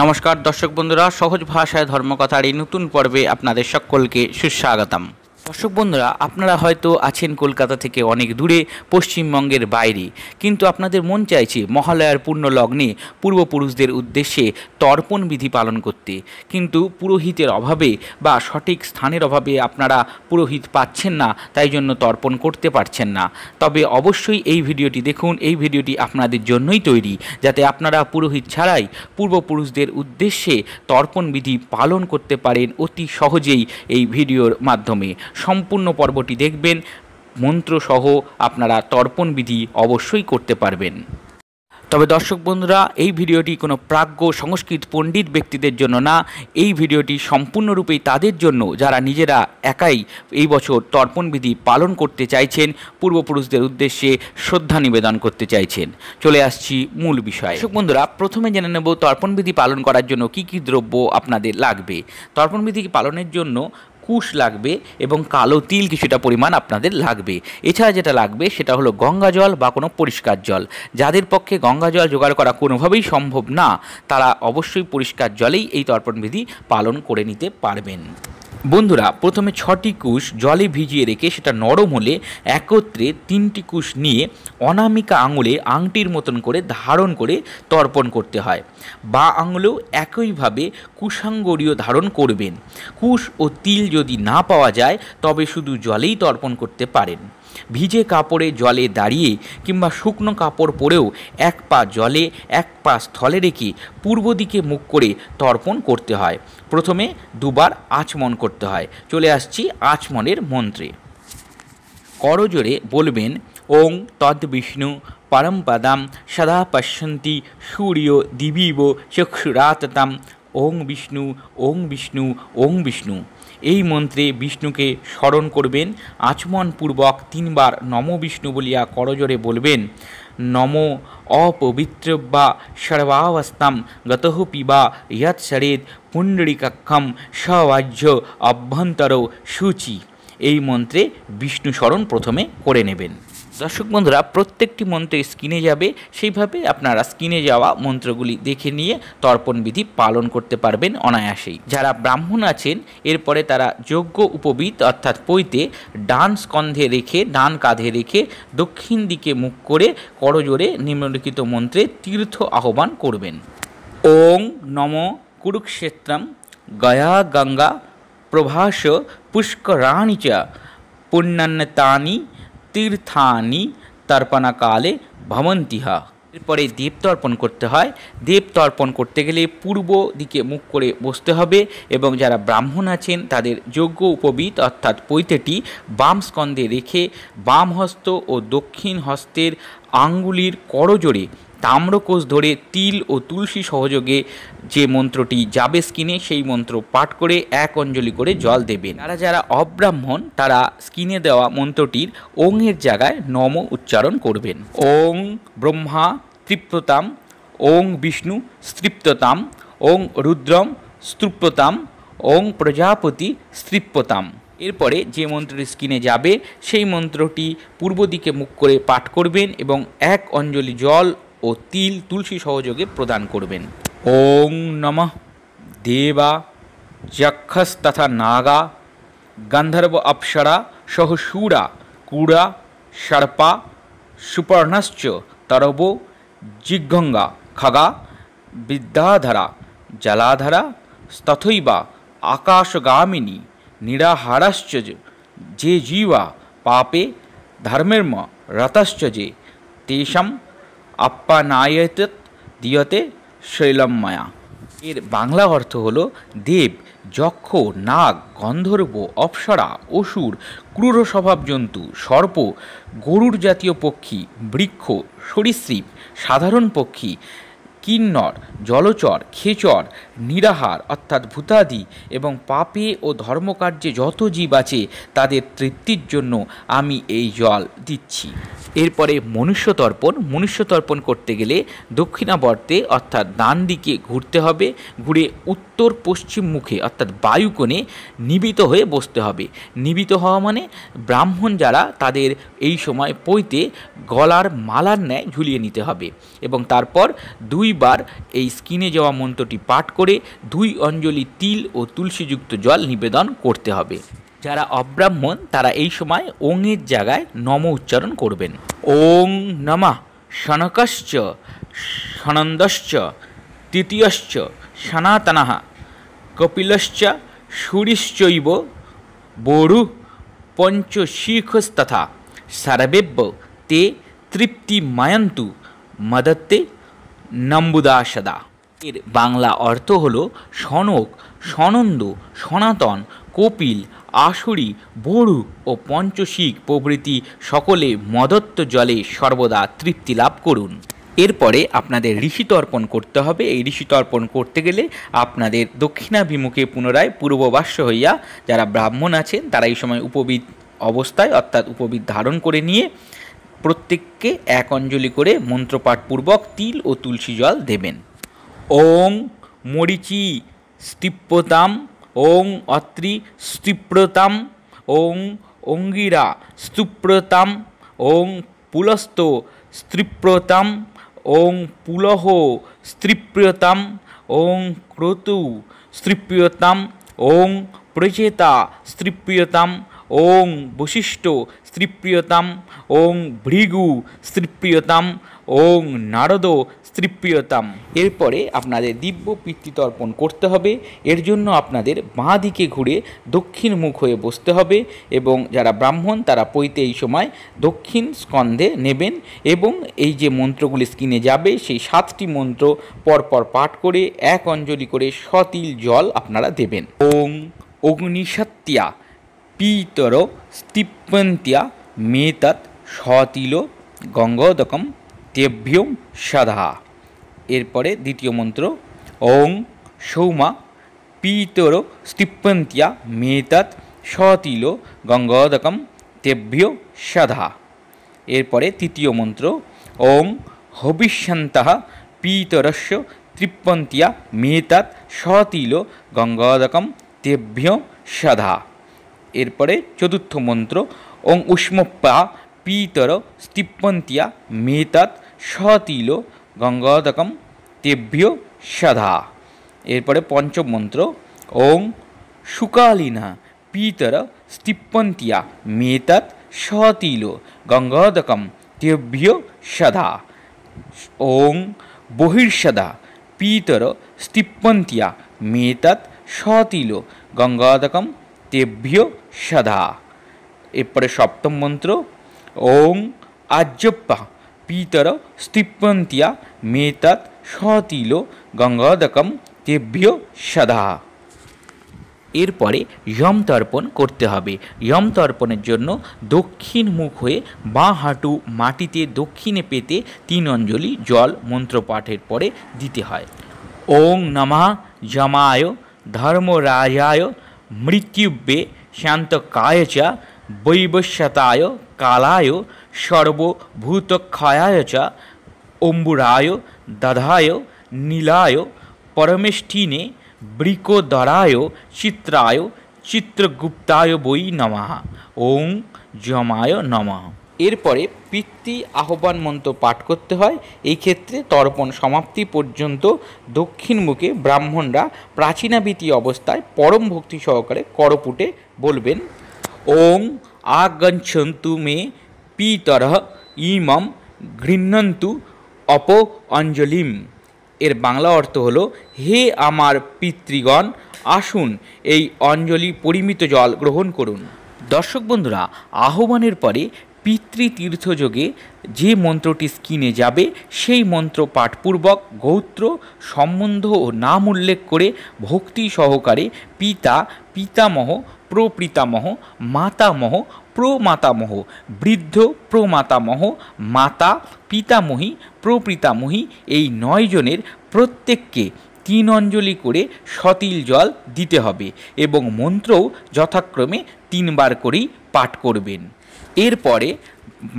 নমস্কার দর্শক বন্ধুরা সহজ ভাষায় ধর্মকথার এই নতুন পর্বে আপনাদের সকলকে সুস্বাগতম দর্শক বন্ধুরা আপনারা হয়তো আছেন কলকাতা থেকে অনেক দূরে পশ্চিমবঙ্গের বাইরে কিন্তু আপনাদের মন চাইছে মহালয়ার পূর্ণ লগ্নে পূর্বপুরুষদের উদ্দেশ্যে তর্পণ বিধি পালন করতে কিন্তু পুরোহিতের অভাবে বা সঠিক স্থানের অভাবে আপনারা পুরোহিত পাচ্ছেন না তাই জন্য তর্পণ করতে পারছেন না তবে অবশ্যই এই ভিডিওটি দেখুন এই ভিডিওটি আপনাদের জন্যই তৈরি যাতে আপনারা পুরোহিত ছাড়াই পূর্বপুরুষদের উদ্দেশ্যে তর্পণ বিধি পালন করতে পারেন অতি সহজেই এই ভিডিওর মাধ্যমে সম্পূর্ণ পর্বটি দেখবেন মন্ত্রসহ আপনারা তর্পণ বিধি অবশ্যই করতে পারবেন তবে দর্শক বন্ধুরা এই ভিডিওটি কোনো প্রাজ্ঞ সংস্কৃত পণ্ডিত ব্যক্তিদের জন্য না এই ভিডিওটি সম্পূর্ণরূপেই তাদের জন্য যারা নিজেরা একাই এই বছর তর্পণবিধি পালন করতে চাইছেন পূর্বপুরুষদের উদ্দেশ্যে শ্রদ্ধা নিবেদন করতে চাইছেন চলে আসছি মূল বিষয় দর্শক বন্ধুরা প্রথমে জেনে নেব তর্পণবিধি পালন করার জন্য কি কি দ্রব্য আপনাদের লাগবে তর্পণবিধি পালনের জন্য কুশ লাগবে এবং কালো তিল কিছুটা পরিমাণ আপনাদের লাগবে এছাড়া যেটা লাগবে সেটা হলো গঙ্গা জল বা কোনো পরিষ্কার জল যাদের পক্ষে গঙ্গা জল জোগাড় করা কোনোভাবেই সম্ভব না তারা অবশ্যই পরিষ্কার জলেই এই তর্পণবিধি পালন করে নিতে পারবেন বন্ধুরা প্রথমে ছটি কুশ জলে ভিজিয়ে রেখে সেটা নরম হলে একত্রে তিনটি কুশ নিয়ে অনামিকা আঙুলে আংটির মতন করে ধারণ করে তর্পণ করতে হয় বা আঙুলেও একইভাবে কুশাঙ্গরীয় ধারণ করবেন কুশ ও তিল যদি না পাওয়া যায় তবে শুধু জলেই তর্পণ করতে পারেন ভিজে কাপড়ে জলে দাঁড়িয়ে কিংবা শুকনো কাপড় পরেও এক পা জলে এক পা স্থলে রেখে পূর্ব দিকে মুখ করে তর্পণ করতে হয় প্রথমে দুবার আচমন করতে হয় চলে আসছি আচমনের মন্ত্রে করজোরে বলবেন ওং তদ বিষ্ণু পদাম সদা পশ্যন্তি সূর্য দিবিব চক্ষুরাততাম ওং বিষ্ণু ওং বিষ্ণু ওং বিষ্ণু এই মন্ত্রে বিষ্ণুকে স্মরণ করবেন আচমনপূর্বক তিনবার নম বিষ্ণু বলিয়া করজোরে বলবেন নম অপবিত্র বা সর্বাবস্থাম গতহ পিবা ইয়ৎ সরেত পুণ্ডরিকাক্ষম সবাহ্য অভ্যন্তর সূচি এই মন্ত্রে বিষ্ণু স্মরণ প্রথমে করে নেবেন দর্শক বন্ধুরা প্রত্যেকটি মন্ত্রে স্ক্রিনে যাবে সেইভাবে আপনারা স্ক্রিনে যাওয়া মন্ত্রগুলি দেখে নিয়ে তর্পণ বিধি পালন করতে পারবেন অনায়াসেই যারা ব্রাহ্মণ আছেন এরপরে তারা যোগ্য উপবিত অর্থাৎ পৈতে ডান স্কন্ধে রেখে ডান কাঁধে রেখে দক্ষিণ দিকে মুখ করে করজোরে নিম্নলিখিত মন্ত্রে তীর্থ আহ্বান করবেন ওং নম কুরুক্ষেত্রম গয়া গঙ্গা প্রভাস পুষ্করাণী চ পুণ্যান্নতানি তীর্থানি তর্পণাকালে ভবন্তিহা এরপরে দেবতর্পণ করতে হয় দেবতর্পণ করতে গেলে পূর্ব দিকে মুখ করে বসতে হবে এবং যারা ব্রাহ্মণ আছেন তাদের যোগ্য উপবিত অর্থাৎ পৈতেটি বাম স্কন্ধে রেখে বাম হস্ত ও দক্ষিণ হস্তের আঙ্গুলির করজোড়ে তাম্রকোষ ধরে তিল ও তুলসী সহযোগে যে মন্ত্রটি যাবে স্কিনে সেই মন্ত্র পাঠ করে এক অঞ্জলি করে জল দেবেন তারা যারা অব্রাহ্মণ তারা স্কিনে দেওয়া মন্ত্রটির ওংয়ের জায়গায় নম উচ্চারণ করবেন ওং ব্রহ্মা তৃপ্ততাম ওং বিষ্ণু স্তৃপ্ততাম ওং রুদ্রম স্তৃপ্ততাম ওং প্রজাপতি স্তৃপ্ততাম এরপরে যে মন্ত্রটি স্কিনে যাবে সেই মন্ত্রটি পূর্ব দিকে মুখ করে পাঠ করবেন এবং এক অঞ্জলি জল ও তিল তুলসী সহযোগে প্রদান করবেন ওং নম দেবা যক্ষস তথা নাগা গন্ধর্ব অপ্সরা সহ শূরা কুড়া সর্পা সুপর্ণশ্চ তরব জিগঙ্গা খগা বিদ্যাধারা জলাধরা তথৈবা আকাশগামিনী নিরাহারশ্চ যে জীবা পাপে ধর্মের্ম রতশ্চ যে তেষাম আপ্পানায়ত দিয়তে শৈলম্মায়া এর বাংলা অর্থ হল দেব যক্ষ নাগ গন্ধর্ব অপ্সরা অসুর ক্রূর স্বভাব জন্তু সর্প গরুর জাতীয় পক্ষী বৃক্ষ সরীসৃপ সাধারণ পক্ষী কিন্নর জলচর খেচর নিরাহার অর্থাৎ ভূতাদি এবং পাপে ও ধর্মকার্যে যত জীব আছে তাদের তৃপ্তির জন্য আমি এই জল দিচ্ছি এরপরে মনুষ্য তর্পণ মনুষ্য তর্পণ করতে গেলে দক্ষিণাবর্তে অর্থাৎ ডান দিকে ঘুরতে হবে ঘুরে উত্তর পশ্চিম মুখে অর্থাৎ বায়ুকোণে নিবিত হয়ে বসতে হবে নিবিত হওয়া মানে ব্রাহ্মণ যারা তাদের এই সময় পৈতে গলার মালার ন্যায় ঝুলিয়ে নিতে হবে এবং তারপর দুই দুইবার এই স্কিনে যাওয়া মন্ত্রটি পাঠ করে দুই অঞ্জলি তিল ও তুলসীযুক্ত জল নিবেদন করতে হবে যারা অব্রাহ্মণ তারা এই সময় ওংয়ের জায়গায় নম উচ্চারণ করবেন ওং নমা শনকশ্চ সনন্দশ্চ তৃতীয়শ্চ সনাতনঃ কপিলশ্চ সুরিশ্চৈব বড়ু পঞ্চশীখস্তথা সর্বেব্য তে তৃপ্তি মায়ন্তু মদত্তে নম্বুদাসদা এর বাংলা অর্থ হল সনক সনন্দ সনাতন কপিল আসুরি বড়ু ও পঞ্চশিক প্রভৃতি সকলে মদত্ত জলে সর্বদা তৃপ্তি লাভ করুন এরপরে আপনাদের ঋষি তর্পণ করতে হবে এই ঋষি তর্পণ করতে গেলে আপনাদের দক্ষিণাভিমুখে পুনরায় পূর্ববাস্য হইয়া যারা ব্রাহ্মণ আছেন তারা এই সময় উপবিদ অবস্থায় অর্থাৎ উপবিদ ধারণ করে নিয়ে প্রত্যেককে এক অঞ্জলি করে মন্ত্রপাঠপূর্বক তিল ও তুলসী জল দেবেন ওং মরিচি স্তিপ্রতাম ওং অত্রি স্তিপ্রতাম ওং অঙ্গিরা স্তুপ্রতাম ওং পুলস্ত স্ত্রীপ্রতাম ওং পুলহ স্ত্রীপ্রিয়তাম ওং ক্রতু স্ত্রীপ্রিয়তাম ওং প্রচেতা স্ত্রীপ্রিয়তাম ওং বশিষ্ঠ স্ত্রীপ্রিয়তাম ওং ভৃগু স্ত্রীপ্রিয়তাম ওং নারদ স্ত্রীপ্রিয়তাম এরপরে আপনাদের দিব্য পিতৃতর্পণ করতে হবে এর জন্য আপনাদের বাঁ দিকে ঘুরে দক্ষিণ মুখ হয়ে বসতে হবে এবং যারা ব্রাহ্মণ তারা পৈতে এই সময় দক্ষিণ স্কন্ধে নেবেন এবং এই যে মন্ত্রগুলি স্কিনে যাবে সেই সাতটি মন্ত্র পরপর পাঠ করে এক অঞ্জলি করে সতিল জল আপনারা দেবেন ওং অগ্নিসত্যা पीतरो स्तिपन्त्या মেতাত সতিল গঙ্গোদকম তেভ্যম সাধা এরপরে দ্বিতীয় মন্ত্র ওং সৌমা পিতর স্তিপন্তিয়া মেতাত সতিল গঙ্গোদকম তেভ্য সাধা এরপরে তৃতীয় মন্ত্র ওং হবিষ্যন্ত পিতরস্য তৃপ্পন্তিয়া মেতাত সতিল গঙ্গোদকম তেভ্য সাধা এরপরে চতুর্থ মন্ত্র ওং পা পিতর স্তিপন্তিয়া মেতাত সতিল গঙ্গাদকম তেভ্য সাধা এরপরে পঞ্চম মন্ত্র ওং সুকালিনা পিতর স্তিপন্তিয়া মেতাত সতিল গঙ্গাদকম তেভ্য সাধা ওং বহির্ষদা পিতর স্তিপন্তিয়া মেতাত সতিল গঙ্গাদকম তেভ্য সাদা এরপরে সপ্তম মন্ত্র ওং আজ্জপ্পা পিতর স্তিপন্তিয়া মেতৎ সতিল গঙ্গদকম তেভ্য সাদা এরপরে যম তর্পণ করতে হবে যম তর্পণের জন্য দক্ষিণ মুখ হয়ে বাঁ হাঁটু মাটিতে দক্ষিণে পেতে তিন অঞ্জলি জল মন্ত্রপাঠের পরে দিতে হয় ওং নমা যমায় ধর্মরাজায় মৃত্যুব্যে শান্তকায় চ বৈবশ্যতায় কালায় সর্বভূতক্ষয় চ অম্বুরায় দধায় নীলায় পরমেষ্ঠিনে বৃকোদরায় চিত্রায় চিত্রগুপ্তায় বৈ নমঃ ওং জমায় নমঃ এরপরে পিতৃ আহ্বান মন্ত্র পাঠ করতে হয় এই ক্ষেত্রে তর্পণ সমাপ্তি পর্যন্ত দক্ষিণ মুখে ব্রাহ্মণরা প্রাচীনাবৃতি অবস্থায় পরম ভক্তি সহকারে করপুটে বলবেন ওং আগন্তু মে পিতর ইমম ঘৃণন্তু অপ অঞ্জলিম এর বাংলা অর্থ হলো হে আমার পিতৃগণ আসুন এই অঞ্জলি পরিমিত জল গ্রহণ করুন দর্শক বন্ধুরা আহ্বানের পরে পিতৃতীর্থযোগে যে মন্ত্রটি স্কিনে যাবে সেই মন্ত্র পাঠপূর্বক গোত্র সম্বন্ধ ও নাম উল্লেখ করে ভক্তি সহকারে পিতা পিতামহ প্রপিতামহ মাতামহ প্রমাতামহ বৃদ্ধ প্রমাতামহ মাতা পিতামহী প্রপিতামহী এই নয়জনের প্রত্যেককে তিন অঞ্জলি করে সতিল জল দিতে হবে এবং মন্ত্রও যথাক্রমে তিনবার করেই পাঠ করবেন এরপরে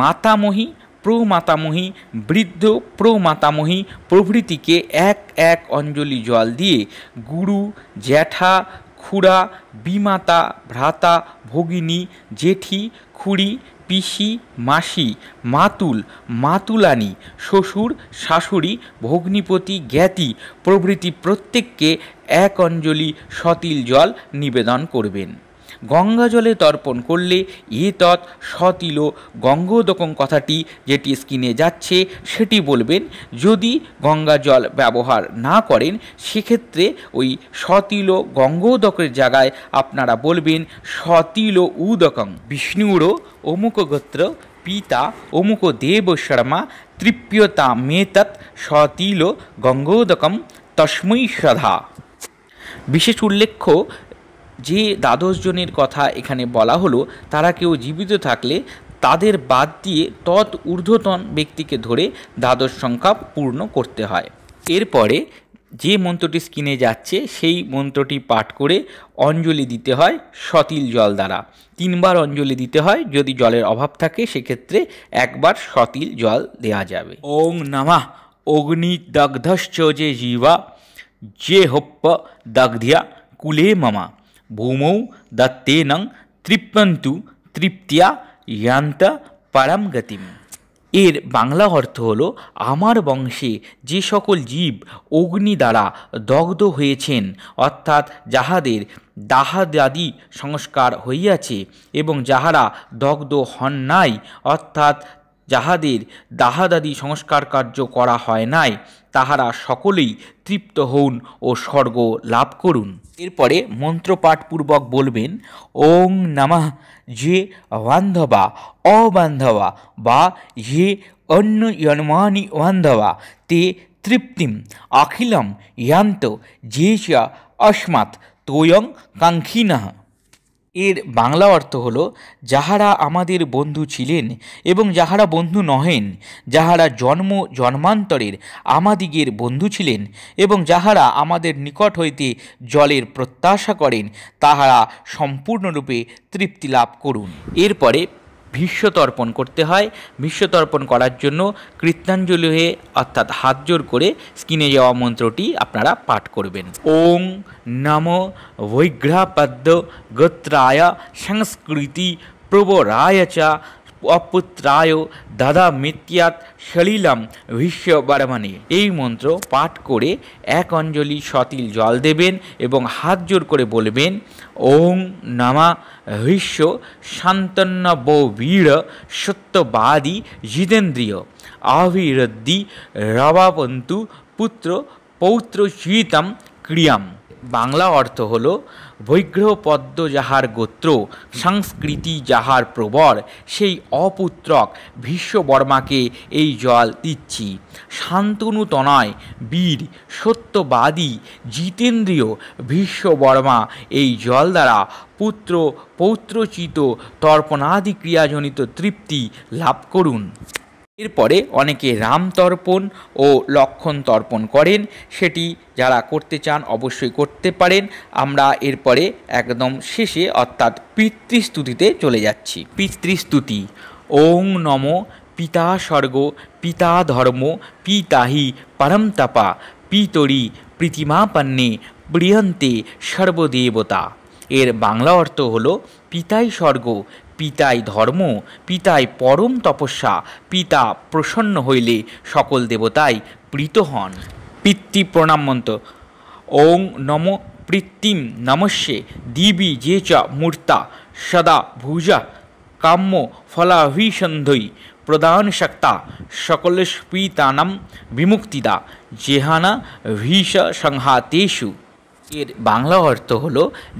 মাতামহী প্রমাতামহী বৃদ্ধ প্রমাতামহী প্রভৃতিকে এক এক অঞ্জলি জল দিয়ে গুরু জ্যাঠা খুড়া বিমাতা ভ্রাতা ভগিনী জেঠি খুড়ি পিসি মাসি মাতুল মাতুলানি শ্বশুর শাশুড়ি ভগ্নিপতি জ্ঞাতি প্রভৃতি প্রত্যেককে এক অঞ্জলি সতিল জল নিবেদন করবেন গঙ্গা জলে তর্পণ করলে এ তৎ সতিল গঙ্গোদকং কথাটি যেটি স্কিনে যাচ্ছে সেটি বলবেন যদি গঙ্গা জল ব্যবহার না করেন সেক্ষেত্রে ওই সতিল গঙ্গোদকের জায়গায় আপনারা বলবেন সতিল উদকং বিষ্ণুর অমুক গোত্র পিতা অমুক দেব শর্মা তৃপ্যতা মেতৎ সতিল গঙ্গোদকম তস্মৈ সধা বিশেষ উল্লেখ্য যে দ্বাদশজনের কথা এখানে বলা হলো তারা কেউ জীবিত থাকলে তাদের বাদ দিয়ে তৎ ঊর্ধ্বতন ব্যক্তিকে ধরে দ্বাদশ সংখ্যা পূর্ণ করতে হয় এরপরে যে মন্ত্রটি স্কিনে যাচ্ছে সেই মন্ত্রটি পাঠ করে অঞ্জলি দিতে হয় সতিল জল দ্বারা তিনবার অঞ্জলি দিতে হয় যদি জলের অভাব থাকে সেক্ষেত্রে একবার সতিল জল দেয়া যাবে ওং নামা অগ্নি দগ্ধশ্চ যে জিবা যে হপ্প দগ্ধিয়া কুলে মামা ভূমৌ দত্তেনং তৃপ্যন্তু তৃপ্তিয়া ইয়ান্ত পরম গতিম এর বাংলা অর্থ হল আমার বংশে যে সকল জীব অগ্নি দ্বারা দগ্ধ হয়েছেন অর্থাৎ যাহাদের দাহাদাদি সংস্কার হইয়াছে এবং যাহারা দগ্ধ হন নাই অর্থাৎ যাহাদের দাহাদাদি সংস্কার কার্য করা হয় নাই তাহারা সকলেই তৃপ্ত হউন ও স্বর্গ লাভ করুন এরপরে মন্ত্রপাঠপূর্বক বলবেন ওং নামাহ যে বান্ধবা অবান্ধবা বা যে অন্য ইয়নমানি বান্ধবা তে তৃপ্তিম অখিলম ইয়ান্ত যে অস্মাৎ তোয়ং কাঙ্ক্ষিনাহ এর বাংলা অর্থ হল যাহারা আমাদের বন্ধু ছিলেন এবং যাহারা বন্ধু নহেন যাহারা জন্ম জন্মান্তরের আমাদিগের বন্ধু ছিলেন এবং যাহারা আমাদের নিকট হইতে জলের প্রত্যাশা করেন তাহারা সম্পূর্ণরূপে তৃপ্তি লাভ করুন এরপরে ভীষ্মতর্পণ করতে হয় ভীষ্মতর্পণ করার জন্য কৃত্যাঞ্জলি হয়ে অর্থাৎ হাত জোর করে স্কিনে যাওয়া মন্ত্রটি আপনারা পাঠ করবেন ওং নম বৈগ্রাপাদ্য গোত্রায় সংস্কৃতি প্রবরায় চা অপুত্রায় দাদা মিত্যাত সলিলাম ভীষ্ম বারমানে এই মন্ত্র পাঠ করে এক অঞ্জলি সতিল জল দেবেন এবং হাত জোর করে বলবেন ওং নামা ভীষ্ম শান্তন্ন বীর সত্যবাদী জিতেন্দ্রীয় আভিরদ্দি রবাবন্তু পুত্র পৌত্র শীতম ক্রিয়াম বাংলা অর্থ হল বৈগ্রহ পদ্ম যাহার গোত্র সংস্কৃতি যাহার প্রবর সেই অপুত্রক ভীষ্মবর্মাকে এই জল দিচ্ছি শান্তনু তনয় বীর সত্যবাদী জিতেন্দ্রীয় ভীষ্মবর্মা এই জল দ্বারা পুত্র পৌত্রচিত তর্পণাদি ক্রিয়াজনিত তৃপ্তি লাভ করুন এরপরে অনেকে রাম তর্পণ ও লক্ষণ তর্পণ করেন সেটি যারা করতে চান অবশ্যই করতে পারেন আমরা এরপরে একদম শেষে অর্থাৎ পিতৃস্তুতিতে চলে যাচ্ছি পিতৃস্তুতি ওং নম পিতা স্বর্গ পিতা ধর্ম পিতাহি পরমতাপা পিতরি পান্নে প্রিয়ন্তে সর্বদেবতা এর বাংলা অর্থ হল পিতাই স্বর্গ পিতাই ধর্ম পিতাই পরম তপস্যা পিতা প্রসন্ন হইলে সকল দেবতাই প্রীত হন পিতৃ প্রণামন্ত ওং নম পৃত্তিম নমস্যে দিবি যে চ মূর্তা সদা ভুজা কাম্য ফলাভিসন্ধই প্রদান শক্তা সকলস্পীতানাম বিমুক্তিদা জেহানা ভীষ সংহাতেষু এর বাংলা অর্থ হল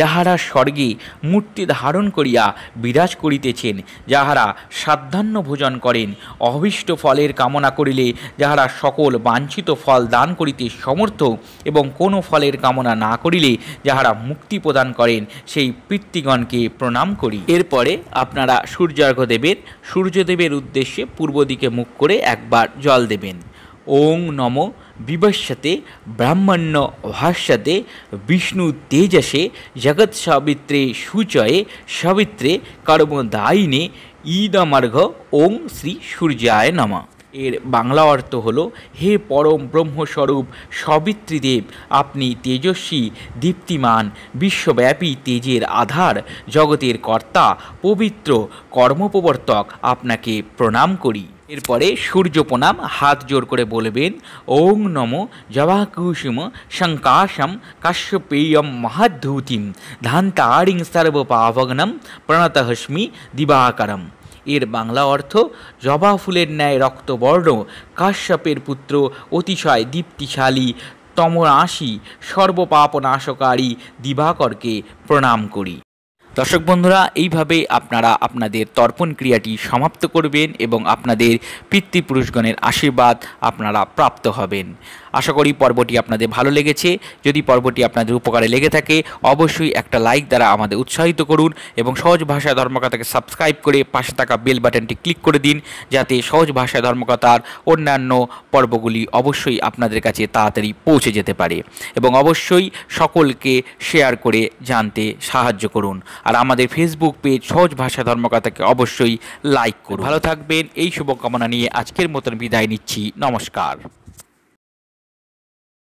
যাহারা স্বর্গে মূর্তি ধারণ করিয়া বিরাজ করিতেছেন যাহারা সাধ্যান্ন ভোজন করেন অভীষ্ট ফলের কামনা করিলে যাহারা সকল বাঞ্ছিত ফল দান করিতে সমর্থ এবং কোনো ফলের কামনা না করিলে যাহারা মুক্তি প্রদান করেন সেই পিতৃগণকে প্রণাম করি এরপরে আপনারা সূর্যার্ঘদেবের সূর্যদেবের উদ্দেশ্যে পূর্ব দিকে মুখ করে একবার জল দেবেন ওং নমঃ বিবশ্যতে ব্রাহ্মণ্য ভাষ্যতে বিষ্ণু তেজসে জগৎ সাবিত্রে সুচয়ে সাবিত্রে কর্মদায়িনে ঈদমার্ঘ ওং শ্রী সূর্যায় নমা এর বাংলা অর্থ হল হে পরম ব্রহ্মস্বরূপ সবিত্রীদেব আপনি তেজস্বী দীপ্তিমান বিশ্বব্যাপী তেজের আধার জগতের কর্তা পবিত্র কর্মপ্রবর্তক আপনাকে প্রণাম করি এরপরে সূর্য প্রণাম হাত জোর করে বলবেন ওং নম জবাকুসুম শঙ্কাশম কাশ্যপেয়ম মহাধূতিম ধান্তারিং সর্বপাবগ্নম প্রণতহস্মি দিবাকরম এর বাংলা অর্থ জবা ফুলের ন্যায় রক্তবর্ণ কাশ্যপের পুত্র অতিশয় দীপ্তিশালী তমরাশি সর্বপাপনাশকারী দিবাকরকে প্রণাম করি দর্শক বন্ধুরা এইভাবে আপনারা আপনাদের তর্পণ ক্রিয়াটি সমাপ্ত করবেন এবং আপনাদের পিতৃপুরুষগণের আশীর্বাদ আপনারা প্রাপ্ত হবেন আশা করি পর্বটি আপনাদের ভালো লেগেছে যদি পর্বটি আপনাদের উপকারে লেগে থাকে অবশ্যই একটা লাইক দ্বারা আমাদের উৎসাহিত করুন এবং সহজ ভাষা ধর্মকথাকে সাবস্ক্রাইব করে পাশে থাকা বেল বাটনটি ক্লিক করে দিন যাতে সহজ ভাষা ধর্মকথার অন্যান্য পর্বগুলি অবশ্যই আপনাদের কাছে তাড়াতাড়ি পৌঁছে যেতে পারে এবং অবশ্যই সকলকে শেয়ার করে জানতে সাহায্য করুন আর আমাদের ফেসবুক পেজ সহজ ভাষা ধর্মকথাকে অবশ্যই লাইক করুন ভালো থাকবেন এই শুভকামনা নিয়ে আজকের মতন বিদায় নিচ্ছি নমস্কার